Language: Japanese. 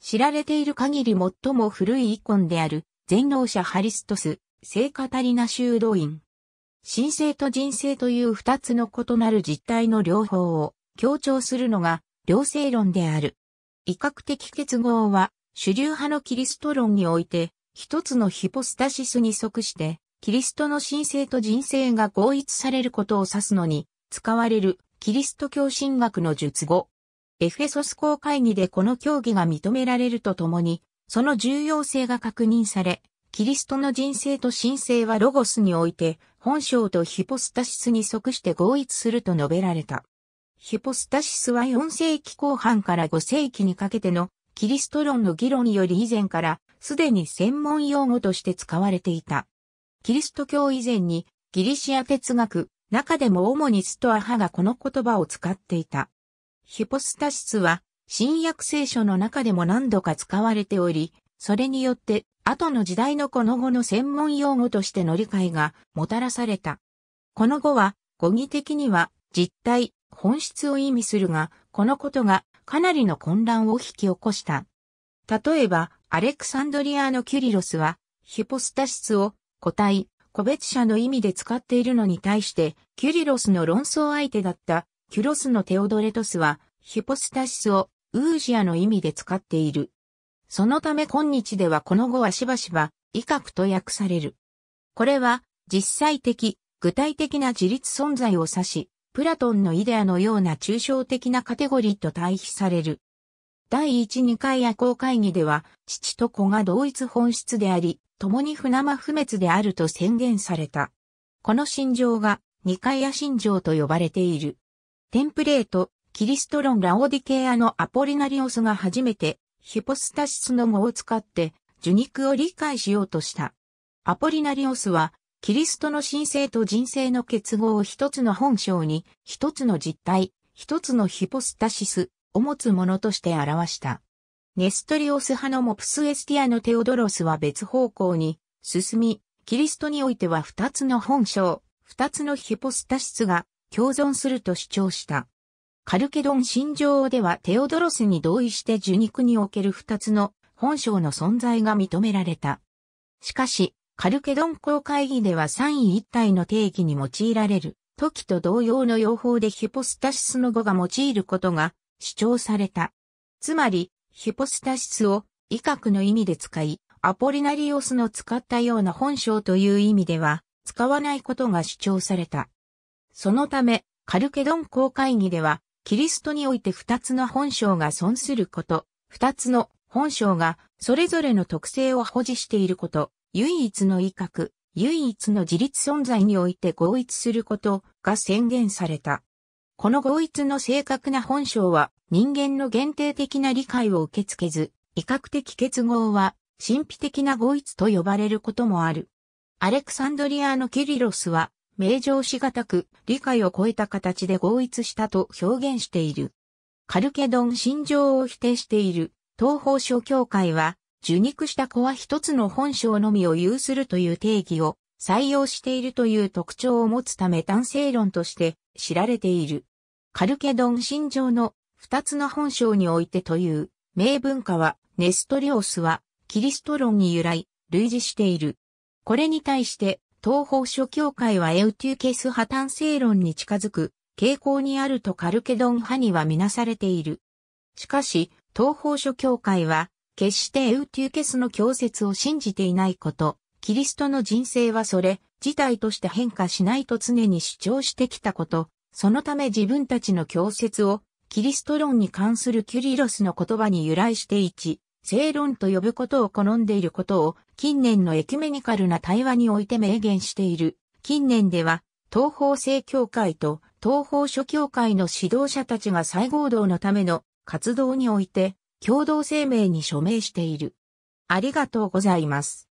知られている限り最も古い遺魂である、全能者ハリストス、聖カタリナ修道院。神聖と人生という二つの異なる実態の両方を強調するのが、両性論である。威嚇的結合は、主流派のキリスト論において、一つのヒポスタシスに即して、キリストの神聖と人生が合一されることを指すのに、使われるキリスト教神学の術語。エフェソス公会議でこの教義が認められるとともに、その重要性が確認され、キリストの人生と神聖はロゴスにおいて、本性とヒポスタシスに即して合一すると述べられた。ヒポスタシスは4世紀後半から5世紀にかけてのキリスト論の議論より以前からすでに専門用語として使われていた。キリスト教以前にギリシア哲学、中でも主にストア派がこの言葉を使っていた。ヒポスタシスは、新約聖書の中でも何度か使われており、それによって、後の時代のこの語の専門用語としての理解がもたらされた。この語は、語義的には、実体、本質を意味するが、このことがかなりの混乱を引き起こした。例えば、アレクサンドリアのキュリロスは、ヒポスタシスを個体、個別者の意味で使っているのに対して、キュリロスの論争相手だったキュロスのテオドレトスは、ヒポスタシスを、ウージアの意味で使っている。そのため今日ではこの語はしばしば、威嚇と訳される。これは、実際的、具体的な自立存在を指し、プラトンのイデアのような抽象的なカテゴリーと対比される。第1、二回夜行会議では、父と子が同一本質であり、共に船間不滅であると宣言された。この心情が、二回夜心情と呼ばれている。テンプレート、キリスト論ラオディケアのアポリナリオスが初めて、ヒポスタシスの語を使って、受肉を理解しようとした。アポリナリオスは、キリストの神聖と人生の結合を一つの本性に、一つの実体、一つのヒポスタシスを持つものとして表した。ネストリオス派のモプスエスティアのテオドロスは別方向に進み、キリストにおいては二つの本性、二つのヒポスタシスが共存すると主張した。カルケドン新条ではテオドロスに同意して受肉における二つの本省の存在が認められた。しかし、カルケドン公会議では三位一体の定義に用いられる、時と同様の用法でヒポスタシスの語が用いることが主張された。つまり、ヒポスタシスを威嚇の意味で使い、アポリナリオスの使ったような本性という意味では、使わないことが主張された。そのため、カルケドン公会議では、キリストにおいて二つの本性が存すること、二つの本性がそれぞれの特性を保持していること、唯一の威嚇、唯一の自立存在において合一することが宣言された。この合一の正確な本性は人間の限定的な理解を受け付けず、威嚇的結合は神秘的な合一と呼ばれることもある。アレクサンドリアのキリロスは名状しがたく理解を超えた形で合一したと表現している。カルケドン心情を否定している東方諸教会は受肉した子は一つの本性のみを有するという定義を採用しているという特徴を持つため男性論として知られている。カルケドン心情の二つの本性においてという名文化はネストリオスはキリスト論に由来類似している。これに対して東方諸教会はエウテューケス破綻正論に近づく傾向にあるとカルケドン派にはみなされている。しかし、東方諸教会は、決してエウテューケスの教説を信じていないこと、キリストの人生はそれ、事態として変化しないと常に主張してきたこと、そのため自分たちの教説を、キリスト論に関するキュリロスの言葉に由来して一、正論と呼ぶことを好んでいることを近年のエキュメニカルな対話において明言している。近年では東方正教会と東方諸教会の指導者たちが再合同のための活動において共同声明に署名している。ありがとうございます。